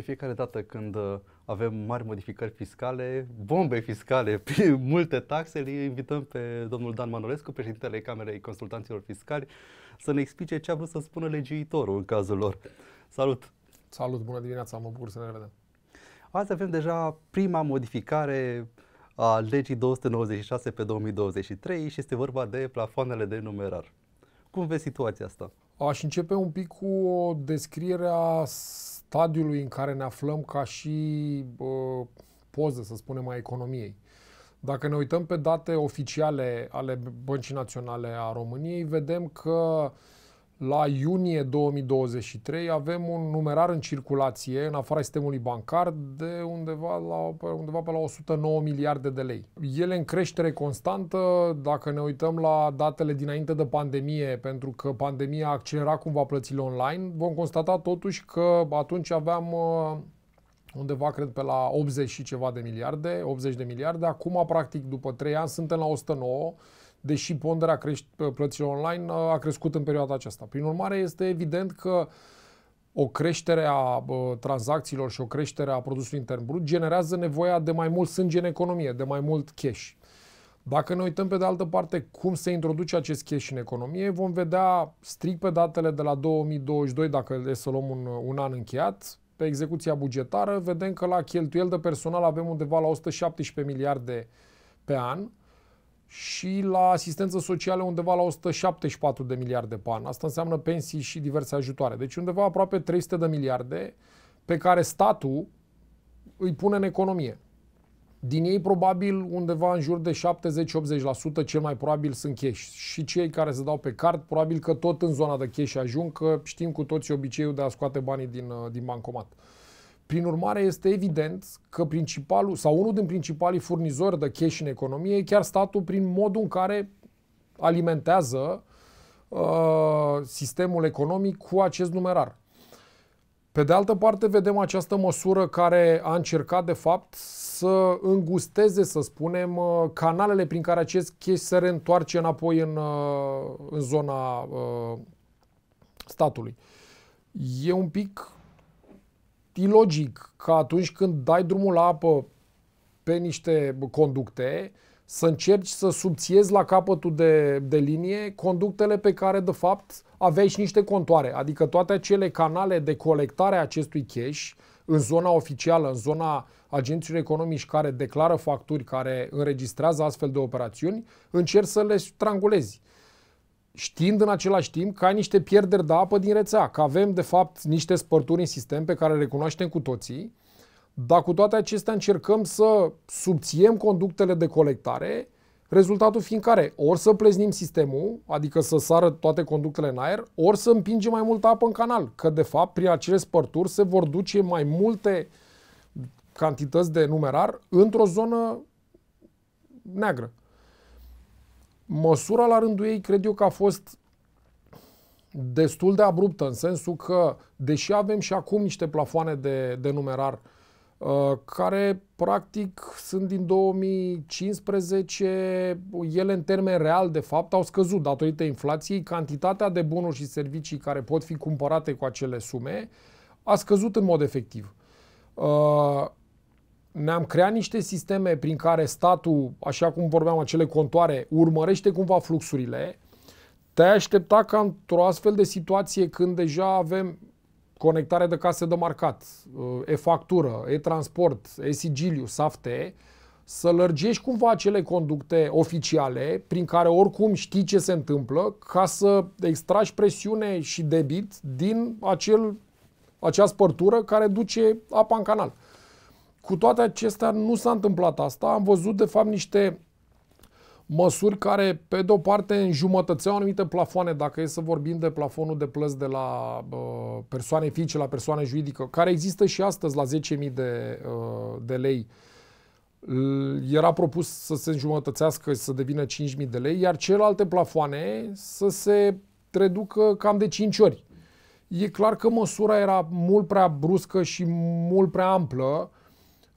de fiecare dată când uh, avem mari modificări fiscale, bombe fiscale, multe taxe, le invităm pe domnul Dan Manolescu, președintele Camerei Consultanților Fiscali, să ne explice ce a vrut să spună legiuitorul în cazul lor. Salut! Salut, bună dimineața, mă bucur să ne revedem. Azi avem deja prima modificare a legii 296 pe 2023 și este vorba de plafoanele de numerar. Cum vezi situația asta? Aș începe un pic cu o descriere a stadiului în care ne aflăm ca și uh, poză, să spunem, a economiei. Dacă ne uităm pe date oficiale ale Băncii Naționale a României, vedem că uh, la iunie 2023 avem un numerar în circulație, în afara sistemului bancar, de undeva, la, undeva pe la 109 miliarde de lei. Ele în creștere constantă, dacă ne uităm la datele dinainte de pandemie, pentru că pandemia a accelerat cumva plățile online, vom constata totuși că atunci aveam uh, undeva, cred, pe la 80 și ceva de miliarde, 80 de miliarde. Acum, practic, după 3 ani, suntem la 109 deși ponderea creș- plăților online uh, a crescut în perioada aceasta. Prin urmare, este evident că o creștere a tranzacțiilor și o creștere a produsului intern brut generează nevoia de mai mult sânge în economie, de mai mult cash. Dacă ne uităm pe de altă parte cum se introduce acest cash în economie, vom vedea strict pe datele de la 2022, dacă e să luăm un, un an încheiat, pe execuția bugetară, vedem că la cheltuiel de personal avem undeva la 117 miliarde pe an, și la asistență socială undeva la 174 de miliarde pe an. Asta înseamnă pensii și diverse ajutoare. Deci undeva aproape 300 de miliarde pe care statul îi pune în economie. Din ei probabil undeva în jur de 70-80% cel mai probabil sunt cash. Și cei care se dau pe card, probabil că tot în zona de cash ajung, că știm cu toții obiceiul de a scoate banii din, uh, din bancomat. Uh, prin urmare, este evident că principalul sau unul din principalii furnizori de cash în economie e chiar statul prin modul în care alimentează uh, sistemul economic cu acest numerar. Pe de altă parte, vedem această măsură care a încercat, de fapt, să îngusteze, să spunem, uh, canalele prin care acest cash se reîntoarce înapoi în, uh, în zona uh, statului. E un pic e logic că atunci când dai drumul la apă pe niște conducte, să încerci să subțiezi la capătul de, de linie conductele pe care, de fapt, aveai și niște contoare. Adică toate acele canale de colectare a acestui cash în zona oficială, în zona agenților economici care declară facturi, care înregistrează astfel de operațiuni, încerci să le strangulezi știind în același timp că ai niște pierderi de apă din rețea, că avem de fapt niște spărturi în sistem pe care le recunoaștem cu toții, dar cu toate acestea încercăm să subțiem conductele de colectare, rezultatul fiind care? Ori să pleznim sistemul, adică să sară toate conductele în aer, ori să împingem mai multă apă în canal, că de fapt prin acele spărturi se vor duce mai multe cantități de numerar într-o zonă neagră. Măsura la rândul ei cred eu că a fost destul de abruptă, în sensul că, deși avem și acum niște plafoane de, de numerar, uh, care practic sunt din 2015, ele în termen real, de fapt, au scăzut datorită inflației, cantitatea de bunuri și servicii care pot fi cumpărate cu acele sume a scăzut în mod efectiv. Uh, ne-am creat niște sisteme prin care statul, așa cum vorbeam, acele contoare, urmărește cumva fluxurile, te-ai aștepta ca într-o astfel de situație când deja avem conectare de case de marcat, e-factură, e-transport, e-sigiliu, safte, să lărgești cumva acele conducte oficiale prin care oricum știi ce se întâmplă ca să extragi presiune și debit din acel, acea spărtură care duce apa în canal. Cu toate acestea, nu s-a întâmplat asta. Am văzut, de fapt, niște măsuri care, pe de-o parte, înjumătățeau anumite plafoane, dacă e să vorbim de plafonul de plăți de la uh, persoane fizice la persoane juridică, care există și astăzi la 10.000 de, uh, de lei. Era propus să se înjumătățească, să devină 5.000 de lei, iar celelalte plafoane să se reducă cam de 5 ori. E clar că măsura era mult prea bruscă și mult prea amplă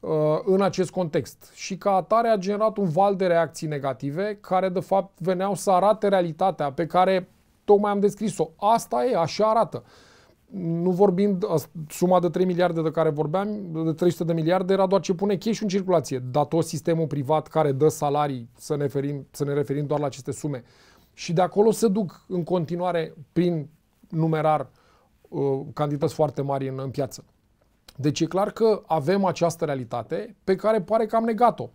Uh, în acest context. Și ca atare a generat un val de reacții negative care de fapt veneau să arate realitatea pe care tocmai am descris-o. Asta e, așa arată. Nu vorbind, uh, suma de 3 miliarde de care vorbeam, de 300 de miliarde, era doar ce pune cash în circulație. Dar tot sistemul privat care dă salarii, să ne, ferim, să ne referim doar la aceste sume. Și de acolo se duc în continuare prin numerar uh, cantități foarte mari în, în piață. Deci e clar că avem această realitate pe care pare că am negat-o.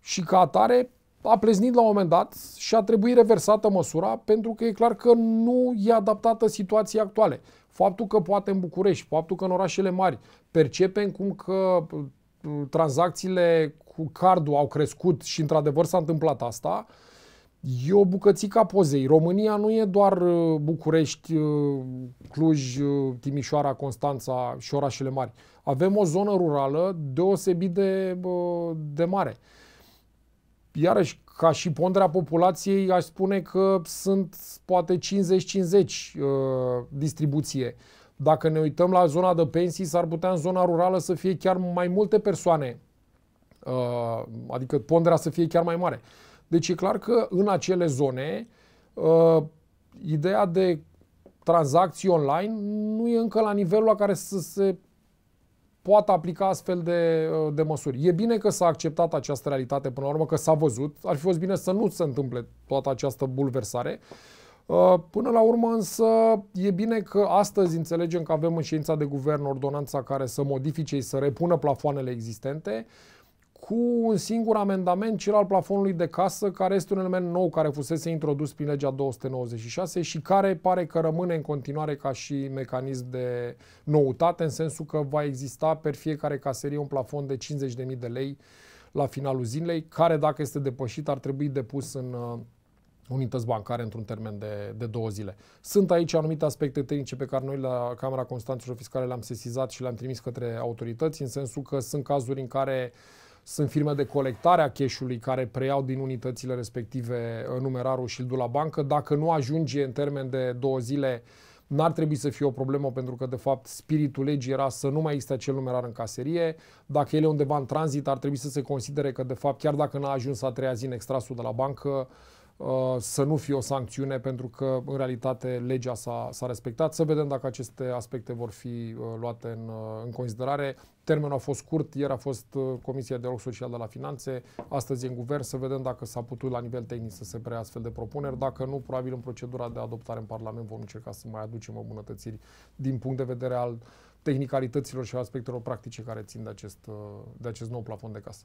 Și ca atare a pleznit la un moment dat și a trebuit reversată măsura pentru că e clar că nu e adaptată situației actuale. Faptul că poate în București, faptul că în orașele mari percepem cum că uh, tranzacțiile cu cardul au crescut și într-adevăr s-a întâmplat asta, uh, E o bucățică a pozei. România nu e doar uh, București, uh, Cluj, uh, Timișoara, Constanța și orașele mari. Avem o zonă rurală deosebit de, de mare. Iarăși, ca și ponderea populației, aș spune că sunt poate 50-50 distribuție. Dacă ne uităm la zona de pensii, s-ar putea în zona rurală să fie chiar mai multe persoane, adică ponderea să fie chiar mai mare. Deci e clar că în acele zone uh, ideea de tranzacții online nu e încă la nivelul la care să se poată aplica astfel de, uh, de măsuri. E bine că s-a acceptat această realitate până la urmă, că s-a văzut. Ar fi fost bine să nu se întâmple toată această bulversare. Uh, până la urmă însă e bine că astăzi înțelegem că avem în ședința de guvern ordonanța care să modifice și să repună plafoanele existente cu un singur amendament, cel al plafonului de casă, care este un element nou care fusese introdus prin legea 296 și care pare că rămâne în continuare ca și mecanism de noutate, în sensul că va exista per fiecare caserie un plafon de 50.000 de lei la finalul zilei, care dacă este depășit ar trebui depus în uh, unități bancare într-un termen de, de două zile. Sunt aici anumite aspecte tehnice pe care noi la Camera Constanțelor Fiscale le-am sesizat și le-am trimis către autorități, în sensul că sunt cazuri în care uh, sunt firme de colectare a cash-ului care preiau din unitățile respective uh, numerarul și îl la bancă. Dacă nu ajunge în termen de două zile, n-ar trebui să fie o problemă pentru că, de fapt, spiritul legii era să nu mai existe acel numerar în caserie. Dacă el e undeva în tranzit, ar trebui să se considere că, de fapt, chiar dacă n-a ajuns a treia zi în extrasul de la bancă, uh, Uh, să nu fie o sancțiune pentru că în realitate legea s-a, s-a respectat. Să vedem dacă aceste aspecte vor fi uh, luate în, uh, în considerare. Termenul a fost scurt, ieri a fost Comisia de Dialog Social de la Finanțe, astăzi e în guvern, să vedem dacă s-a putut la nivel tehnic să se preia astfel de propuneri. Dacă nu, probabil în procedura de adoptare în Parlament vom încerca să mai aducem îmbunătățiri din punct de vedere al tehnicalităților și aspectelor practice care țin de acest, de acest nou plafon de casă.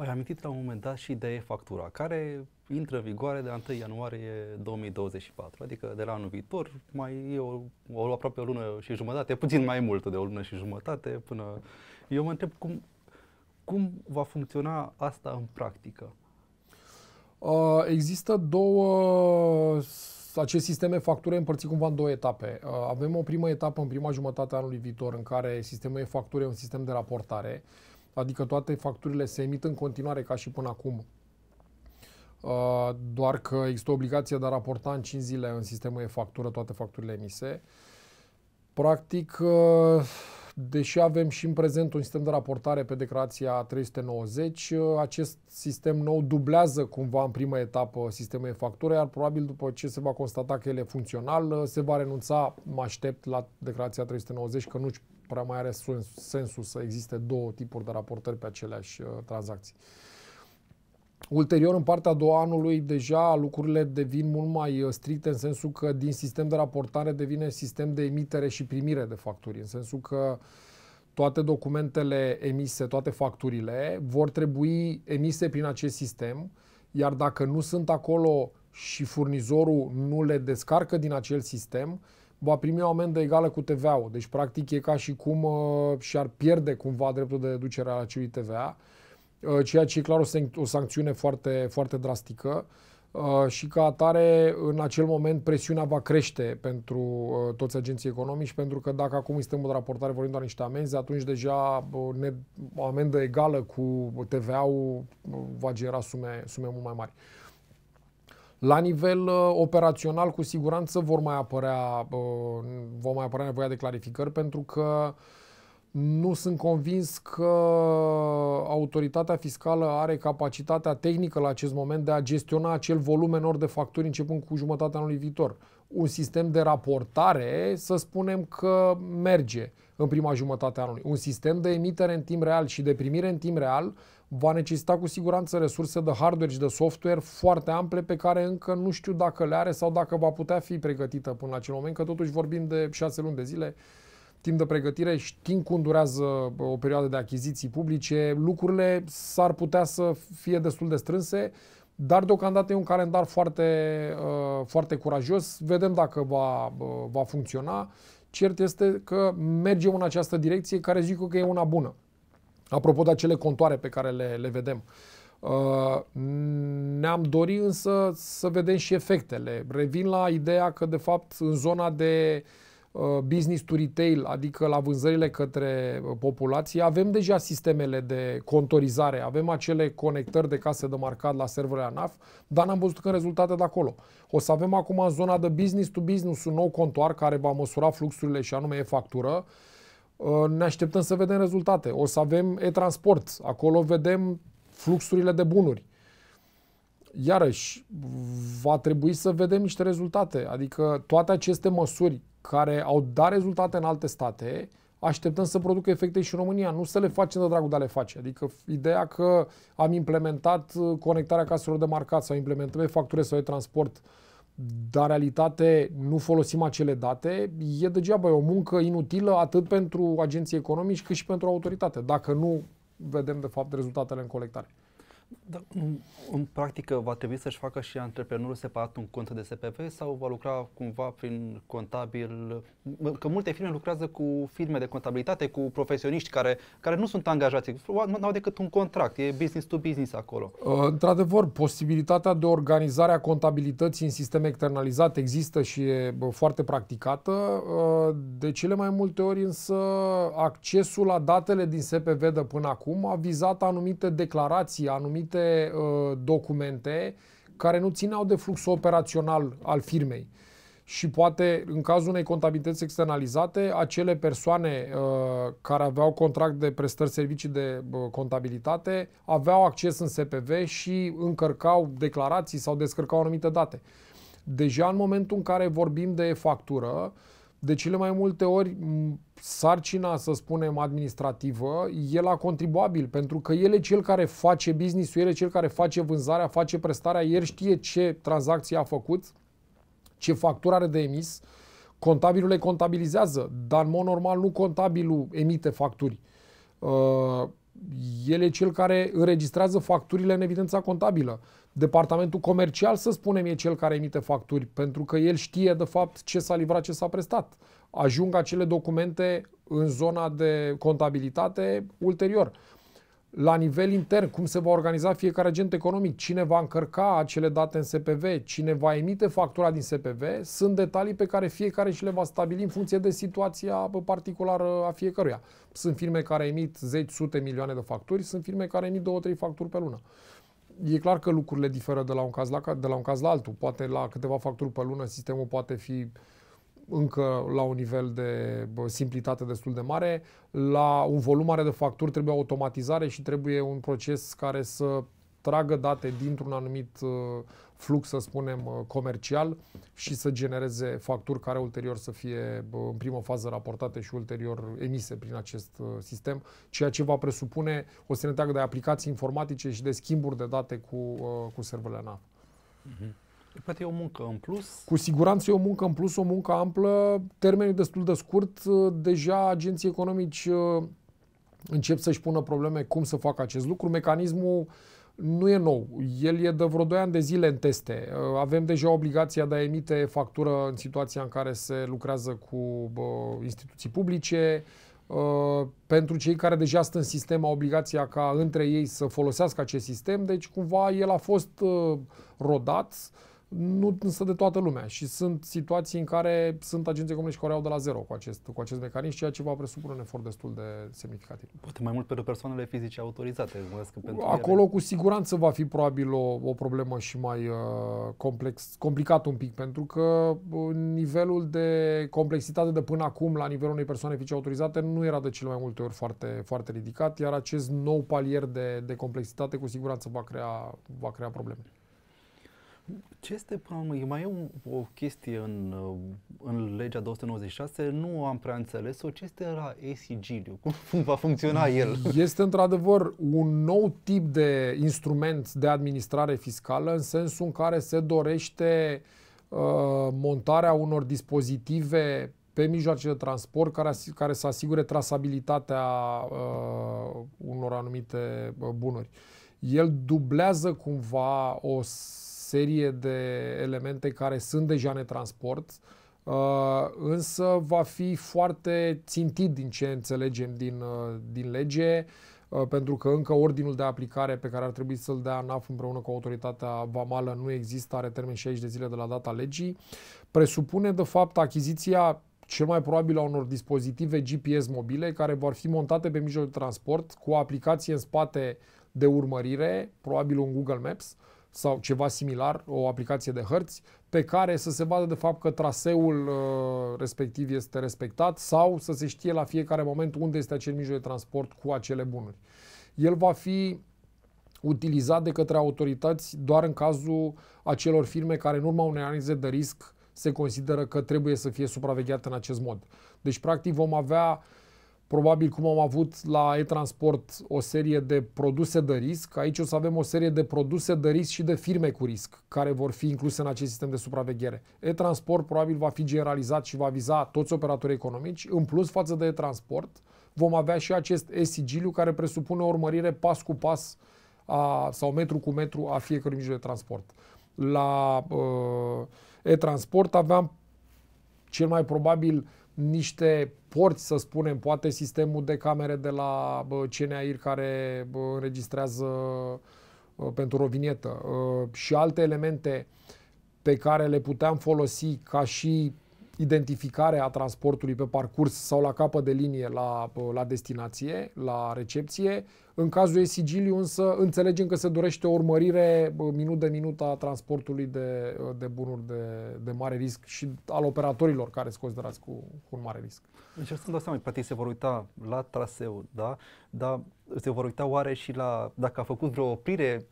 Ai amintit la un moment dat și de factura, care intră în vigoare de la 1 ianuarie 2024, adică de la anul viitor, mai e o, o aproape o lună și jumătate, puțin mai mult de o lună și jumătate până... Eu mă întreb cum, cum va funcționa asta în practică? Uh, există două acest sistem de factură e împărțit cumva în două etape. Uh, avem o primă etapă în prima jumătate a anului viitor în care sistemul e factură e un sistem de raportare adică toate facturile se emit în continuare ca și până acum. Uh, doar că există obligația de a raporta în 5 zile în sistemul e-factură toate facturile emise. Practic, uh, deși avem și în prezent un sistem de raportare pe declarația 390, uh, acest sistem nou dublează cumva în prima etapă sistemul e-factură, iar probabil după ce se va constata că el e funcțional, se va renunța, mă aștept, la declarația 390, că nu-și prea mai are sens, sensul să existe două tipuri de raportări pe aceleași uh, tranzacții. Ulterior, în partea a doua anului, deja lucrurile devin mult mai uh, stricte în sensul că din sistem de raportare devine sistem de emitere și primire de facturi, în sensul că toate documentele emise, toate facturile vor trebui emise prin acest sistem, iar dacă nu sunt acolo și furnizorul nu le descarcă din acel sistem, va primi o amendă egală cu TVA-ul. Deci, practic, e ca și cum uh, și-ar pierde cumva dreptul de deducere al acelui TVA, uh, ceea ce e clar o, san- o sancțiune foarte, foarte drastică. Uh, și ca atare, în acel moment, presiunea va crește pentru uh, toți agenții economici, pentru că dacă acum în raportare vorbim doar niște amenzi, atunci deja uh, ne, o amendă egală cu TVA-ul uh, va genera sume, sume mult mai mari. La nivel uh, operațional, cu siguranță vor mai apărea, uh, vor mai apărea nevoia de clarificări pentru că nu sunt convins că autoritatea fiscală are capacitatea tehnică la acest moment de a gestiona acel volum enorm de facturi începând cu jumătatea anului viitor. Un sistem de raportare, să spunem că merge în prima jumătate a anului. Un sistem de emitere în timp real și de primire în timp real va necesita cu siguranță resurse de hardware și de software foarte ample pe care încă nu știu dacă le are sau dacă va putea fi pregătită până la acel moment, că totuși vorbim de șase luni de zile, timp de pregătire, știm cum durează uh, o perioadă de achiziții publice, lucrurile s-ar putea să fie destul de strânse, dar deocamdată e un calendar foarte, uh, foarte curajos, vedem dacă va, uh, va funcționa. Cert este că mergem în această direcție care zic că e una bună. Apropo de acele contoare pe care le, le vedem, uh, ne-am dorit însă să vedem și efectele. Revin la ideea că, de fapt, în zona de uh, business to retail, adică la vânzările către uh, populație, avem deja sistemele de contorizare, avem acele conectări de case de marcat la serverele ANAF, dar n-am văzut că rezultate de acolo. O să avem acum în zona de business to business un nou contoar care va măsura fluxurile și anume e-factură, Ă, ne așteptăm să vedem rezultate. O să avem e-transport, acolo vedem fluxurile de bunuri. Iarăși, va trebui să vedem niște rezultate, adică toate aceste măsuri care au dat rezultate în alte state, așteptăm să producă efecte și în România, nu să le facem de dragul de a le face. Adică ideea că am implementat ă, conectarea caselor de marcat sau implementăm facturile sau e-transport, uh, dar în realitate nu folosim acele date, e degeaba, e o muncă inutilă atât pentru agenții economici cât și pentru autoritate, dacă nu vedem de fapt rezultatele în colectare. Da, în, în practică, va trebui să-și facă și antreprenorul separat un cont de SPV sau va lucra cumva prin contabil? Că multe firme lucrează cu firme de contabilitate, cu profesioniști care, care nu sunt angajați, nu au decât un contract, e business to business acolo. Uh, într-adevăr, posibilitatea de organizare a contabilității în sisteme externalizat există și e foarte practicată. Uh, de cele mai multe ori, însă, accesul la datele din SPV de până acum a vizat anumite declarații, anumite anumite uh, documente care nu țineau de fluxul operațional al firmei. Și poate, în cazul unei contabilități externalizate, acele persoane uh, care aveau contract de prestări servicii de uh, contabilitate aveau acces în SPV și încărcau declarații sau descărcau anumite date. Deja în momentul în care vorbim de factură, de cele mai multe ori sarcina, să spunem, administrativă e la contribuabil, pentru că el e cel care face business-ul, el e cel care face vânzarea, face prestarea, el știe ce tranzacție a făcut, ce factură are de emis, contabilul le contabilizează, dar în mod normal nu contabilul emite facturi. Uh, el e cel care înregistrează facturile în evidența contabilă. Departamentul comercial, să spunem, e cel care emite facturi, pentru că el știe, de fapt, ce s-a livrat, ce s-a prestat ajung acele documente în zona de contabilitate ulterior. La nivel intern, cum se va organiza fiecare agent economic, cine va încărca acele date în SPV, cine va emite factura din SPV, sunt detalii pe care fiecare și le va stabili în funcție de situația particulară a fiecăruia. Sunt firme care emit zeci, sute milioane de facturi, sunt firme care emit două, trei facturi pe lună e clar că lucrurile diferă de la un caz la, de la, un caz la altul. Poate la câteva facturi pe lună sistemul poate fi încă la un nivel de simplitate destul de mare, la un volum mare de facturi trebuie automatizare și trebuie un proces care să tragă date dintr-un anumit uh, flux, să spunem, uh, comercial și să genereze facturi care ulterior să fie în primă fază raportate și ulterior emise prin acest uh, sistem, ceea ce va presupune o serie de aplicații informatice și de schimburi de date cu, cu serverele NAV. Mm-hmm. Poate e o muncă în plus? Cu siguranță e o muncă în plus, o muncă amplă, termenul destul de scurt. Uh, deja agenții economici uh, încep să-și pună probleme cum să facă acest lucru. Mecanismul nu e nou. El e de vreo 2 ani de zile în teste. Uh, avem deja obligația de a emite factură în situația în care se lucrează cu instituții publice. Pentru cei care deja sunt în sistem, au obligația ca între ei să folosească acest sistem. Deci, cumva, el a fost rodat nu însă de toată lumea și sunt situații în care sunt agenții comunici care au de la zero cu acest, cu acest mecanism, ceea ce va presupune un efort destul de semnificativ. Poate mai mult pentru persoanele fizice autorizate. Că pentru Acolo ele... cu siguranță va fi probabil o, o problemă și mai uh, complex, complicat un pic, pentru că uh, nivelul de complexitate de până acum la nivelul unei persoane fizice autorizate nu era de cele mai multe ori foarte, foarte ridicat, iar acest nou palier de, de complexitate cu siguranță va crea, va crea probleme. Ce este până la Mai e un, o chestie în, uh, în legea 296, nu am prea înțeles-o. Ce este la e-sigiliu? Cum va funcționa el? Este într-adevăr un nou tip de instrument de administrare fiscală în sensul în care se dorește uh, montarea unor dispozitive pe mijloace de transport care, care să asigure trasabilitatea uh, unor anumite uh, bunuri. El dublează cumva o serie de elemente care sunt deja netransport, uh, însă va fi foarte țintit din ce înțelegem din, uh, din lege, uh, pentru că încă ordinul de aplicare pe care ar trebui să-l dea ANAF împreună cu autoritatea vamală nu există, are termen 60 de zile de la data legii, presupune de fapt achiziția cel mai probabil a unor dispozitive GPS mobile care vor fi montate pe mijloc de transport cu o aplicație în spate de urmărire, probabil un Google Maps, uh, sau ceva similar, o aplicație de hărți, pe care să se vadă de fapt că traseul uh, respectiv este respectat sau să se știe la fiecare moment unde este acel mijloc de transport cu acele bunuri. El va fi utilizat de către autorități doar în cazul acelor firme care în urma unei analize de risc se consideră că trebuie să fie supravegheat în acest mod. Deci, practic, vom avea probabil cum am avut la e-transport o serie de produse de risc, aici o să avem o serie de produse de risc și de firme cu risc care vor fi incluse în acest sistem de supraveghere. E-transport probabil va fi generalizat și va viza toți operatorii economici, în plus față de e-transport vom avea și acest e-sigiliu care presupune o urmărire pas cu pas a, sau metru cu metru a fiecărui mijloc de transport. La uh, e-transport aveam cel mai probabil niște porți, să spunem, poate sistemul de camere de la CNAIR care înregistrează pentru o vinietă și alte elemente pe care le puteam folosi ca și identificare a transportului pe parcurs sau la capă de linie la, la destinație, la recepție. În cazul e-sigiliu însă înțelegem că se dorește o urmărire minut de minut a transportului de, de bunuri de, de mare risc și al operatorilor care sunt considerați cu, cu un mare risc. Deci să-mi dau seama, poate se vor uita la traseu, da? Dar se vor uita oare și la dacă a făcut vreo oprire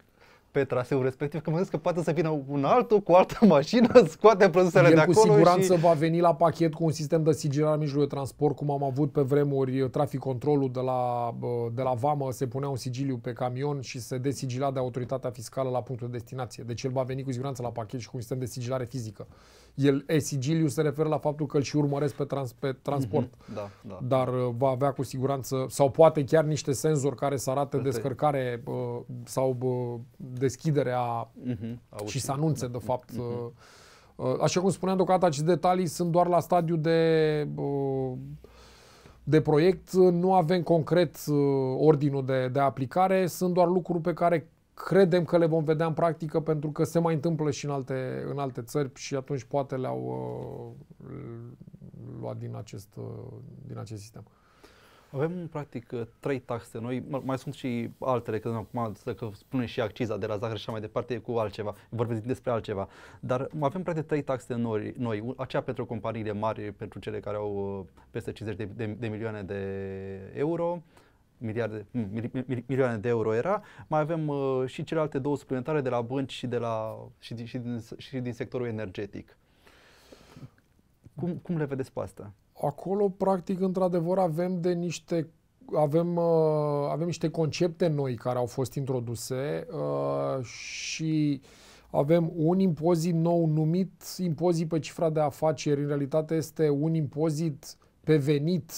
pe traseul respectiv, că mă gândesc că poate să vină un altul cu o altă mașină, scoate produsele El de acolo. cu siguranță și... va veni la pachet cu un sistem de sigilare în mijlocul de transport, cum am avut pe vremuri eh, trafic controlul de la, de la vamă, se punea un sigiliu pe camion și se desigila de autoritatea fiscală la punctul de destinație. Deci el va veni cu siguranță la pachet și cu un sistem de sigilare fizică. El, e-sigiliu se referă la faptul că îl și urmăresc pe, trans, pe transport. Mm-hmm. Da, da. Dar uh, va avea cu siguranță, sau poate chiar niște senzori care să arate Întâi. descărcare uh, sau uh, deschidere mm-hmm. și să anunțe, de mhm. fapt, mm-hmm. uh, Așa cum spuneam, deocamdată aceste detalii sunt doar la stadiu de, uh, de proiect. Nu avem concret ordinul de, de aplicare, sunt doar lucruri pe care Credem că le vom vedea în practică pentru că se mai întâmplă și în alte, în alte țări și atunci poate le-au uh, luat din acest, uh, din acest sistem. Avem practic uh, trei taxe noi, mai sunt și altele, că acum să spune și acciza de la zahăr și așa mai departe cu altceva, vorbim despre altceva, dar avem practic trei taxe noi, noi aceea pentru companiile mari, pentru cele care au uh, peste 50 de, de, de milioane de euro, uh, miliarde, milioane de euro era, mai avem uh, și celelalte două suplimentare de la bănci și, de la, și, din, și, din, și din sectorul energetic. Cum, cum le vedeți pe asta? Acolo, practic, într-adevăr, avem de niște avem, uh, avem niște concepte noi care au fost introduse uh, și avem un impozit nou numit impozit pe cifra de afaceri. În realitate este un impozit pe venit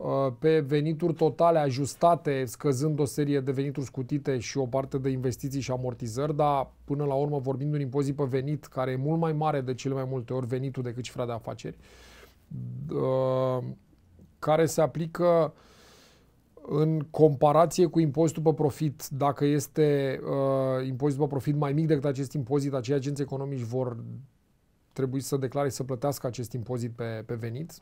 Uh, pe venituri totale ajustate, scăzând o serie de venituri scutite și o parte de investiții și amortizări, dar până la urmă vorbim de un impozit pe venit care e mult mai mare de cele mai multe ori venitul decât cifra de afaceri, uh, care se aplică în comparație cu impozitul pe profit, dacă este uh, impozitul pe profit mai mic decât acest impozit, acei agenți economici vor trebui să declare să plătească acest impozit pe, pe venit,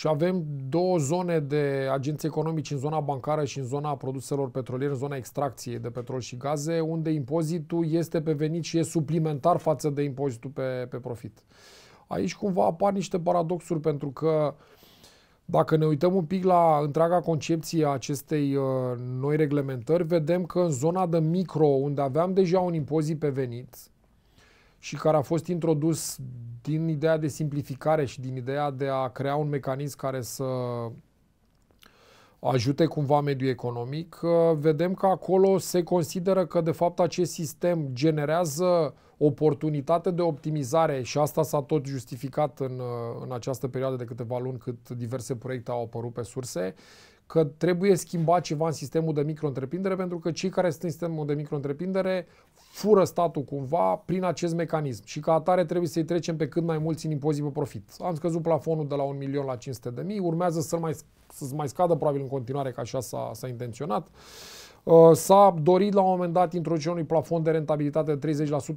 și avem două zone de agenți economici în zona bancară și în zona produselor petroliere, în zona extracției de petrol și gaze, unde impozitul este pe venit și e suplimentar față de impozitul pe, pe profit. Aici cumva apar niște paradoxuri pentru că dacă ne uităm un pic la întreaga concepție a acestei uh, noi reglementări, vedem că în zona de micro, unde aveam deja un impozit pe venit, și care a fost introdus din ideea de simplificare și din ideea de a crea un mecanism care să ajute cumva mediul economic, uh, vedem că acolo se consideră că de fapt acest sistem generează oportunitate de optimizare și asta s-a tot justificat în, uh, în această perioadă de câteva luni cât diverse proiecte au apărut pe surse, că trebuie schimbat ceva în sistemul de micro pentru că cei care sunt în sistemul de micro fură statul cumva prin acest mecanism și ca atare trebuie să-i trecem pe cât mai mulți în impozit pe profit. Am scăzut plafonul de la 1 milion la 500 de mii, urmează să mai, să mai scadă probabil în continuare, că așa s-a, s-a intenționat. Uh, Uh, s-a dorit la un moment dat introducerea unui plafon de rentabilitate de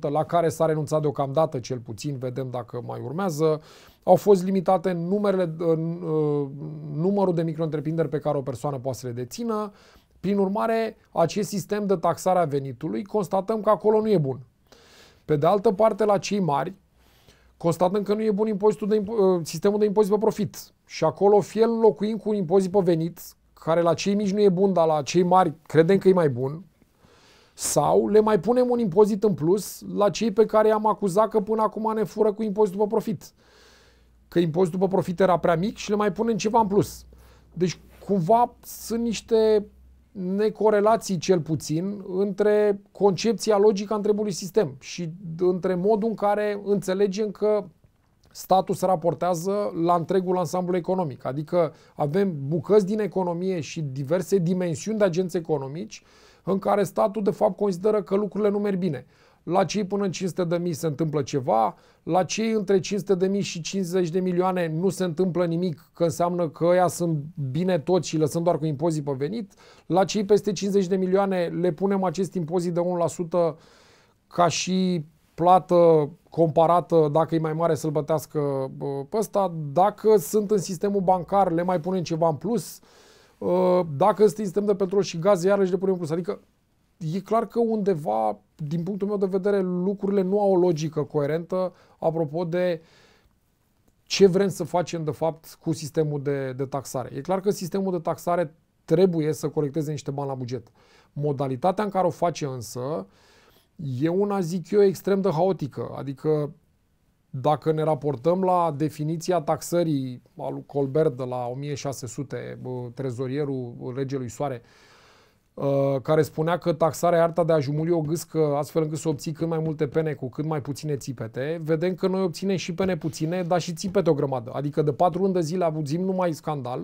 30%, la care s-a renunțat deocamdată, cel puțin, vedem dacă mai urmează. Au fost limitate numerele, uh, uh, numărul de micro pe care o persoană poate să le dețină. Prin urmare, acest sistem de taxare a venitului constatăm că acolo nu e bun. Pe de altă parte, la cei mari, constatăm că nu e bun impozitul de, sistemul de impozit pe profit. Și acolo fie îl înlocuim cu un impozit pe venit, care la cei mici nu e bun, dar la cei mari credem că e mai bun, sau le mai punem un impozit în plus la cei pe care i-am acuzat că până acum ne fură cu impozitul pe profit. Că impozitul pe profit era prea mic și le mai punem ceva în plus. Deci cumva sunt niște necorelații cel puțin între concepția logică a întregului sistem și între modul în care înțelegem că statul se raportează la întregul ansamblu economic. Adică avem bucăți din economie și diverse dimensiuni de agenți economici în care statul de fapt consideră că lucrurile nu merg bine. La cei până în 500 de mii se întâmplă ceva, la cei între 500 de mii și 50 de milioane nu se întâmplă nimic, că înseamnă că ăia sunt bine toți și lăsăm doar cu impozit pe venit. La cei peste 50 de milioane le punem acest impozit de 1% ca și plată comparată, dacă e mai mare să-l bătească pe ăsta, dacă sunt în sistemul bancar, le mai punem ceva în plus, ă, dacă este sistem de petrol și gaze, iarăși le punem în plus. Adică e clar că undeva, din punctul meu de vedere, lucrurile nu au o logică coerentă apropo de ce vrem să facem, de fapt, cu sistemul de, de taxare. E clar că sistemul de taxare trebuie să colecteze niște bani la buget. Modalitatea în care o face însă, uh, e una, zic eu, extrem de haotică. Adică dacă ne raportăm la definiția taxării al lui Colbert de la 1600, trezorierul regelui Soare, ă, care spunea că taxarea e arta de a jumuli o gâscă astfel încât să obții cât mai multe pene cu cât mai puține țipete, vedem că noi obținem și pene puține, dar și țipete o grămadă. Adică de patru luni de zile avuzim numai scandal,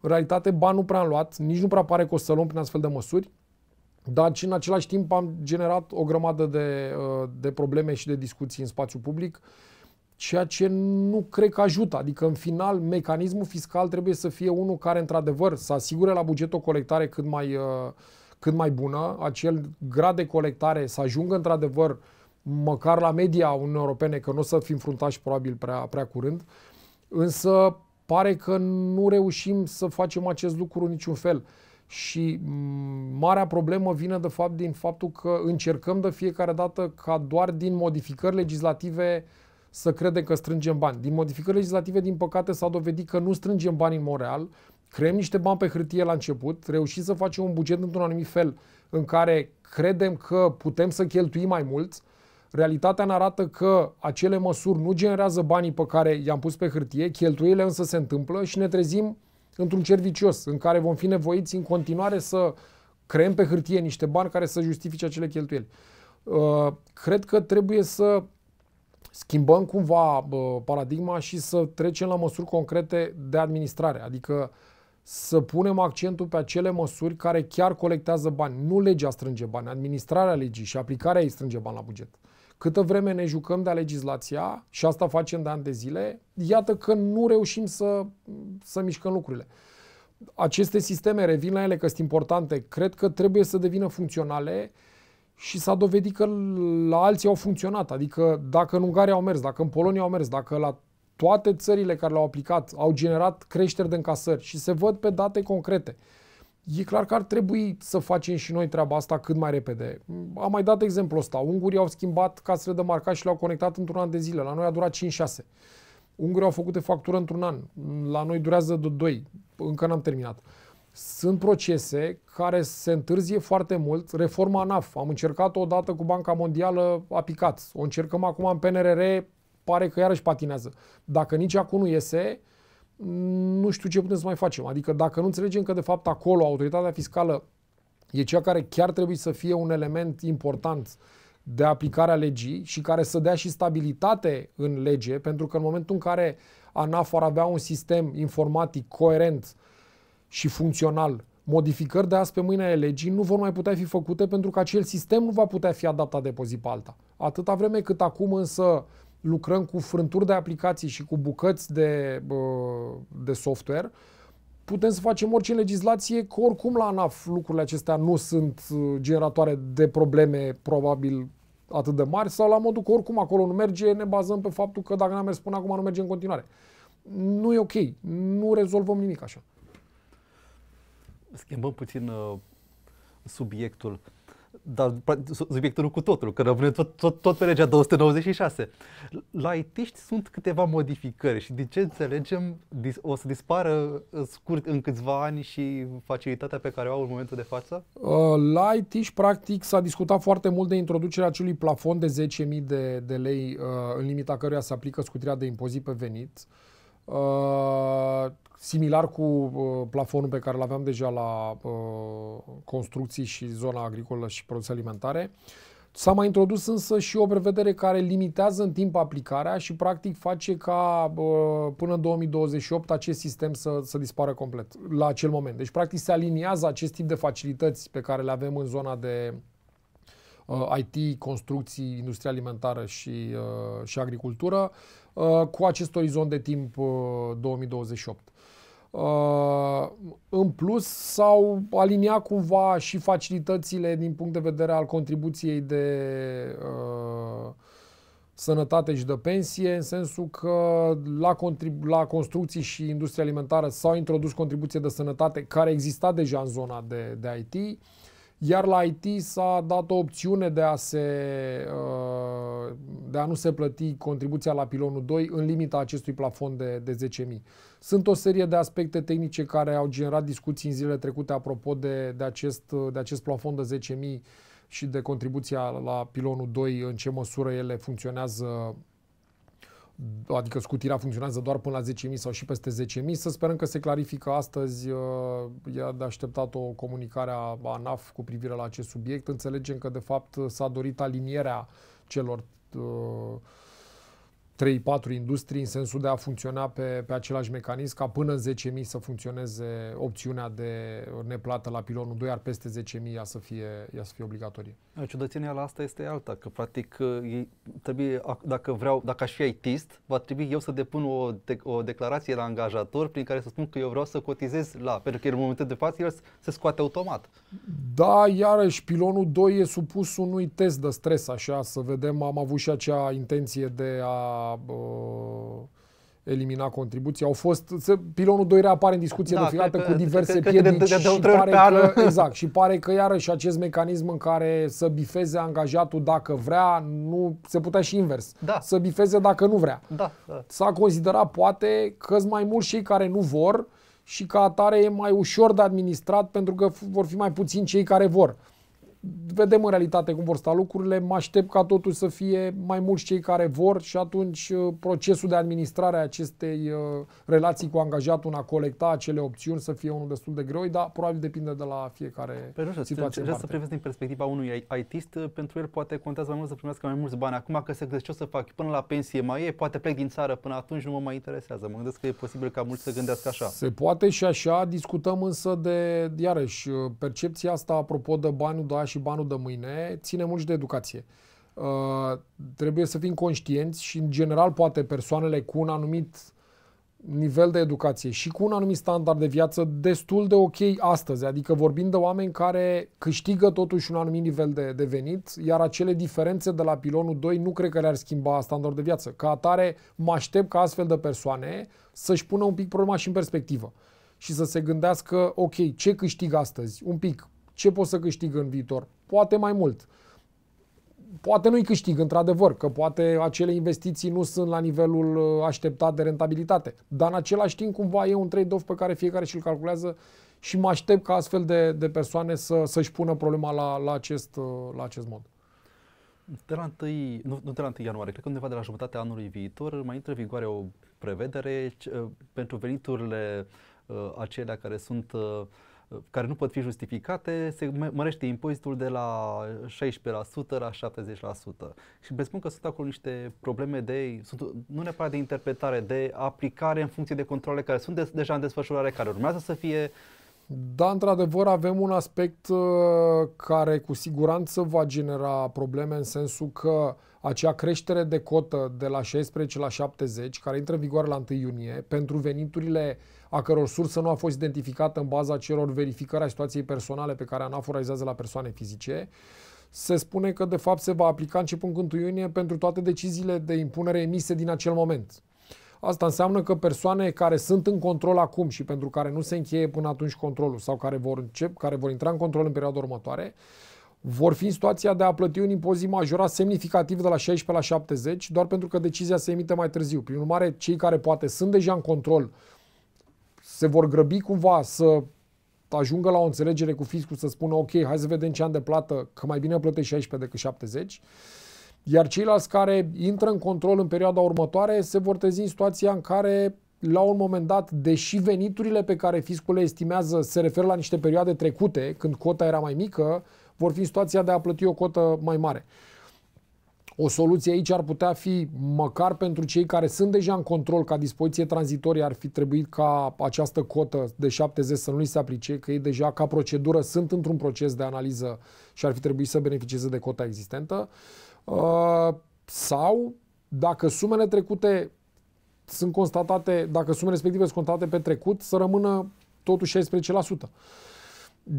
în realitate bani nu prea am luat, nici nu prea pare că o să luăm prin astfel de măsuri, dar și în același timp am generat o grămadă de, uh, de probleme și de discuții în spațiu public, ceea ce nu cred că ajută. Adică, în final, mecanismul fiscal trebuie să fie unul care, într-adevăr, să asigure la buget o colectare cât mai, uh, cât mai bună, acel grad de colectare să ajungă, într-adevăr, măcar la media Uniunii Europene, că nu o să fim fruntași probabil prea, prea curând, însă pare că nu reușim să facem acest lucru în niciun fel. Și mm, marea problemă vine de fapt din faptul că încercăm de fiecare dată ca doar din modificări legislative să credem că strângem bani. Din modificări legislative, din păcate, s-a dovedit că nu strângem bani în mod real, creăm niște bani pe hârtie la început, reușim să facem un buget într-un anumit fel în care credem că putem să cheltuim mai mult, realitatea ne arată că acele măsuri nu generează banii pe care i-am pus pe hârtie, cheltuielile însă se întâmplă și ne trezim într-un cer vicios în care vom fi nevoiți în continuare să creăm pe hârtie niște bani care să justifice acele cheltuieli. Uh, cred că trebuie să schimbăm cumva uh, paradigma și să trecem la măsuri concrete de administrare, adică să punem accentul pe acele măsuri care chiar colectează bani. Nu legea strânge bani, administrarea legii și aplicarea ei strânge bani la buget. Câtă vreme ne jucăm de legislația, și asta facem de ani de zile, iată că nu reușim să, să mișcăm lucrurile. Aceste sisteme, revin la ele că sunt importante, cred că trebuie să devină funcționale și s-a dovedit că la alții au funcționat. Adică dacă în Ungaria au mers, dacă în Polonia au mers, dacă la toate țările care le-au aplicat au generat creșteri de încasări și se văd pe date concrete. E clar că ar trebui să facem și noi treaba asta cât mai repede. Am mai dat exemplul ăsta. Ungurii au schimbat casele de marcat și le-au conectat într-un an de zile. La noi a durat 5-6. Ungurii au făcut de factură într-un an. La noi durează de 2. Încă n-am terminat. Sunt procese care se întârzie foarte mult. Reforma ANAF. Am încercat-o odată cu Banca Mondială, a picat. O încercăm acum în PNRR, pare că iarăși patinează. Dacă nici acum nu iese, nu știu ce putem să mai facem. Adică dacă nu înțelegem că de fapt acolo autoritatea fiscală e cea care chiar trebuie să fie un element important de aplicare a legii și care să dea și stabilitate în lege, pentru că în momentul în care ANAF ar avea un sistem informatic coerent și funcțional, modificări de azi pe mâine ale legii nu vor mai putea fi făcute pentru că acel sistem nu va putea fi adaptat de pe zi pe alta. Atâta vreme cât acum însă lucrăm cu frânturi de aplicații și cu bucăți de, de software, putem să facem orice în legislație, că oricum la ANAF lucrurile acestea nu sunt uh, generatoare de probleme probabil atât de mari sau la modul că oricum acolo nu merge, ne bazăm pe faptul că dacă n-am mers până acum nu merge în continuare. Nu e ok, nu rezolvăm nimic așa. Schimbăm puțin uh, subiectul dar subiectul nu cu totul, că rămâne tot, tot, tot pe legea 296. La itiști sunt câteva modificări și de ce înțelegem o să dispară uh, scurt în câțiva ani și facilitatea pe care o au în momentul de față? Uh, la itiști, practic s-a discutat foarte mult de introducerea acelui plafon de 10.000 de, de lei uh, în limita căruia se aplică scutirea de impozit pe venit. Uh, Uh, similar cu uh, plafonul pe care îl aveam deja la uh, construcții și zona agricolă și produse alimentare. S-a mai introdus însă și o prevedere care limitează în timp aplicarea și practic face ca până în 2028 acest sistem să, să dispară complet la acel moment. Deci practic se aliniază acest tip de facilități pe care le avem în zona de Uh, IT, construcții, industria alimentară și, uh, și agricultură, uh, cu acest orizont de timp 2028. În plus, s-au aliniat cumva și facilitățile din punct de vedere al contribuției de sănătate și de pensie, în sensul că la, la construcții și industria alimentară s-au introdus contribuție de sănătate care exista deja în zona de, de IT. Iar la IT s-a dat o opțiune de a, se, uh, de a nu se plăti contribuția la pilonul 2 în limita acestui plafon de, de 10.000. Sunt o serie de aspecte tehnice care au generat discuții în zilele trecute apropo de, de, acest, de acest plafon de 10.000 și de contribuția la pilonul 2, în ce măsură ele funcționează adică scutirea funcționează doar până la 10.000 sau și peste 10.000. Să sperăm că se clarifică astăzi. Uh, e de așteptat o comunicare a ANAF cu privire la acest subiect. Înțelegem că, de fapt, s-a dorit alinierea celor uh, 3-4 industrii în sensul de a funcționa pe, pe același mecanism ca până în 10.000 să funcționeze opțiunea de neplată la pilonul 2, iar peste 10.000 ea să fie, ea să fie obligatorie. Da, Ciudățenia la asta este alta, că practic ă, trebuie, dacă, vreau, dacă aș fi ITist, va trebui eu să depun o, de, o declarație la angajator prin care să spun că eu vreau să cotizez la, pentru că în momentul de față el se scoate automat. Da, iarăși pilonul 2 e supus unui test de stres, așa, să vedem, am avut și acea intenție de a uh, elimina contribuții. Au fost, pilonul 2 reapare în discuție da, de cu diverse că, piedici că, că, și, pare că, exact, și pare că iarăși acest mecanism în care să bifeze angajatul dacă vrea, nu se putea și invers. Da. Să bifeze dacă nu vrea. Da, da. S-a considerat poate că sunt mai mulți cei care nu vor și ca atare e mai ușor de administrat pentru că vor fi mai puțini cei care vor vedem în realitate cum vor sta lucrurile. Mă aștept ca totuși să fie mai mulți cei care vor și atunci uh, procesul de administrare a acestei uh, relații cu angajatul în a colecta acele opțiuni să fie unul destul de greu, dar probabil depinde de la fiecare Pe păi nu, situație. Vreau să privesc din perspectiva unui ITist, uh, pentru el poate contează mai mult să primească mai mulți bani. Acum că se gândește ce o să fac până la pensie mai e, poate plec din țară până atunci, nu mă mai interesează. Mă gândesc că e posibil ca mulți să gândească așa. Se poate și așa, discutăm însă de, iarăși, percepția asta apropo de banul da și banul de mâine ține mult și de educație. Uh, trebuie să fim conștienți și, în general, poate persoanele cu un anumit nivel de educație și cu un anumit standard de viață destul de ok astăzi, adică vorbim de oameni care câștigă totuși un anumit nivel de, de venit, iar acele diferențe de la pilonul 2 nu cred că le-ar schimba standardul de viață. Ca atare, mă aștept ca astfel de persoane să-și pună un pic problema și în perspectivă și să se gândească, ok, ce câștig astăzi? Un pic, ce pot să câștig în viitor? Poate mai mult. Poate nu-i câștig, într-adevăr, că poate acele investiții nu sunt la nivelul uh, așteptat de rentabilitate. Dar în același timp, cumva, e un trade-off pe care fiecare și-l calculează și mă aștept ca astfel de, de persoane să, să-și pună problema la, la, acest, uh, la acest mod. De la 1, nu, nu de la 1 ianuarie, cred că undeva de la jumătatea anului viitor mai intră în vigoare o prevedere uh, pentru veniturile uh, acelea care sunt uh, care nu pot fi justificate, se mărește impozitul de la 16% la 70%. Și spun că sunt acolo niște probleme de, sunt, nu neapărat de interpretare, de aplicare în funcție de controle care sunt de, deja în desfășurare, care urmează să fie uh, da, într-adevăr, avem un aspect uh, care cu siguranță va genera probleme în sensul că acea creștere de cotă de la 16 la 70, care intră în vigoare la 1 iunie, pentru veniturile a căror sursă nu a fost identificată în baza celor verificări a situației personale pe care ANAF o realizează la persoane fizice, se spune că de fapt se va aplica începând cu 1 iunie pentru toate deciziile de impunere emise din acel moment. Asta înseamnă că persoane care sunt în control acum și pentru care nu se încheie până atunci controlul sau care vor, încep, care vor intra în control în perioada următoare, vor fi în situația de a plăti un impozit majorat semnificativ de la 16 la 70, doar pentru că decizia se emite mai târziu. Prin urmare, cei care poate sunt deja în control se vor grăbi cumva să ajungă la o înțelegere cu fiscul să spună ok, hai să vedem ce an de plată, că mai bine plătești 16 decât 70 iar ceilalți care intră în control în perioada următoare se vor trezi în situația în care la un moment dat, deși veniturile pe care fiscul le estimează se referă la niște perioade trecute, când cota era mai mică, vor fi în situația de a plăti o cotă mai mare. O soluție aici ar putea fi, măcar pentru cei care sunt deja în control ca dispoziție tranzitorie, ar fi trebuit ca această cotă de 70 să nu li se aplice, că ei deja ca procedură sunt într-un proces de analiză și ar fi trebuit să beneficieze de cota existentă. Uh, Uh, sau dacă sumele trecute sunt constatate, dacă sumele respective sunt constatate pe trecut, să rămână totuși 16%.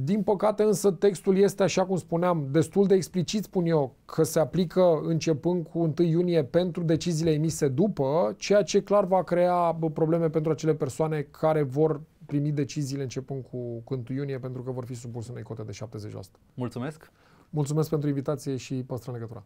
Din păcate însă textul este, așa cum spuneam, destul de explicit, spun eu, că se aplică începând cu 1 iunie pentru deciziile emise după, ceea ce clar va crea probleme pentru acele persoane care vor primi deciziile începând cu 1 iunie pentru că vor fi supuse unei cote de 70%. Mulțumesc! Mulțumesc pentru invitație și păstrăm legătura!